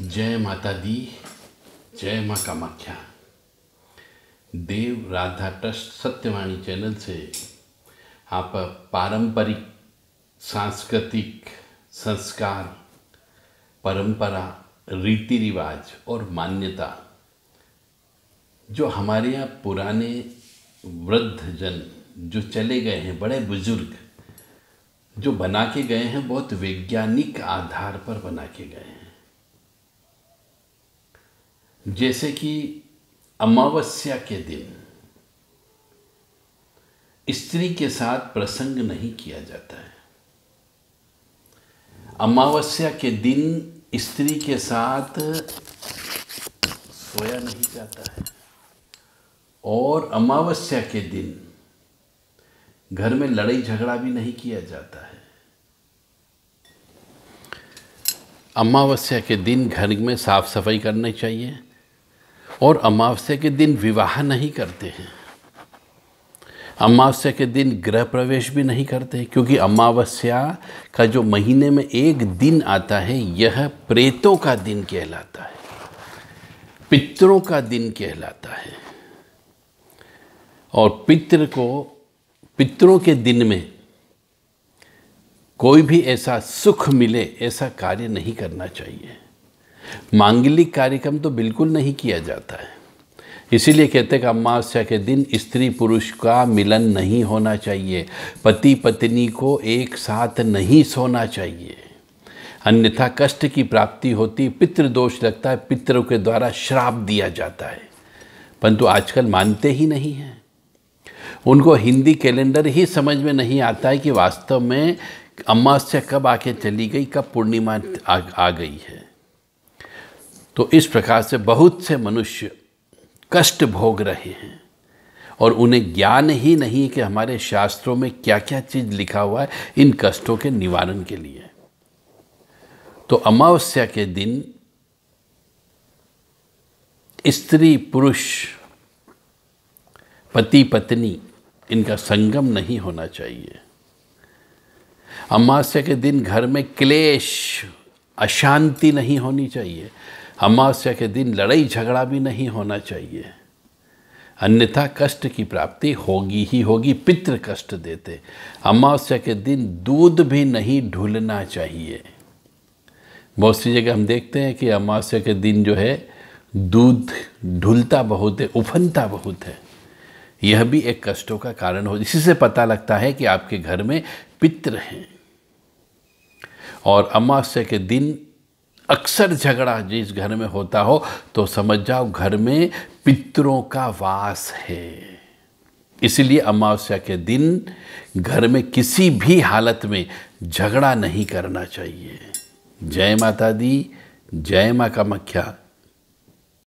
जय माता दी जय माँ कामाख्या देव राधा ट्रस्ट सत्यवाणी चैनल से आप पारंपरिक सांस्कृतिक संस्कार परंपरा रीति रिवाज और मान्यता जो हमारे यहाँ पुराने वृद्ध जन जो चले गए हैं बड़े बुजुर्ग जो बना के गए हैं बहुत वैज्ञानिक आधार पर बना के गए हैं जैसे कि अमावस्या के दिन स्त्री के साथ प्रसंग नहीं किया जाता है अमावस्या के दिन स्त्री के साथ सोया नहीं जाता है और अमावस्या के दिन घर में लड़ाई झगड़ा भी नहीं किया जाता है अमावस्या के दिन घर में साफ सफाई करनी चाहिए और अमावस्या के दिन विवाह नहीं करते हैं अमावस्या के दिन गृह प्रवेश भी नहीं करते क्योंकि अमावस्या का जो महीने में एक दिन आता है यह प्रेतों का दिन कहलाता है पितरों का दिन कहलाता है और पितृ को पितरों के दिन में कोई भी ऐसा सुख मिले ऐसा कार्य नहीं करना चाहिए मांगलिक कार्यक्रम तो बिल्कुल नहीं किया जाता है इसीलिए कहते हैं कि अमावस्या के दिन स्त्री पुरुष का मिलन नहीं होना चाहिए पति पत्नी को एक साथ नहीं सोना चाहिए अन्यथा कष्ट की प्राप्ति होती पितृदोष लगता है पितरों के द्वारा श्राप दिया जाता है परंतु आजकल मानते ही नहीं हैं उनको हिंदी कैलेंडर ही समझ में नहीं आता है कि वास्तव में अमावस्या कब आके चली गई कब पूर्णिमा आ, आ गई है तो इस प्रकार से बहुत से मनुष्य कष्ट भोग रहे हैं और उन्हें ज्ञान ही नहीं कि हमारे शास्त्रों में क्या क्या चीज़ लिखा हुआ है इन कष्टों के निवारण के लिए तो अमावस्या के दिन स्त्री पुरुष पति पत्नी इनका संगम नहीं होना चाहिए अमावस्या के दिन घर में क्लेश अशांति नहीं होनी चाहिए अमावस्या के दिन लड़ाई झगड़ा भी नहीं होना चाहिए अन्यथा कष्ट की प्राप्ति होगी ही होगी पितृ कष्ट देते अमावस्या के दिन दूध भी नहीं ढूलना चाहिए बहुत सी जगह हम देखते हैं कि अमावस्या के दिन जो है दूध ढुलता बहुत है उफनता बहुत है यह भी एक कष्टों का कारण हो इसी से पता लगता है कि आपके घर में पित्र हैं और अमावस्या के दिन अक्सर झगड़ा जिस घर में होता हो तो समझ जाओ घर में पितरों का वास है इसलिए अमावस्या के दिन घर में किसी भी हालत में झगड़ा नहीं करना चाहिए जय माता दी जय माँ का मख्या